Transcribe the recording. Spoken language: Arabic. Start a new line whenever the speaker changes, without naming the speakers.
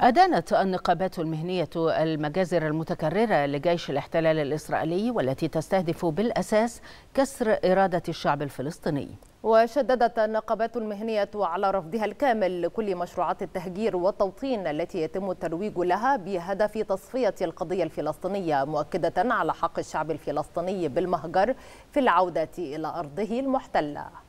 أدانت النقابات المهنية المجازر المتكررة لجيش الاحتلال الإسرائيلي والتي تستهدف بالأساس كسر إرادة الشعب الفلسطيني
وشددت النقابات المهنية على رفضها الكامل لكل مشروعات التهجير والتوطين التي يتم الترويج لها بهدف تصفية القضية الفلسطينية مؤكدة على حق الشعب الفلسطيني بالمهجر في العودة إلى أرضه المحتلة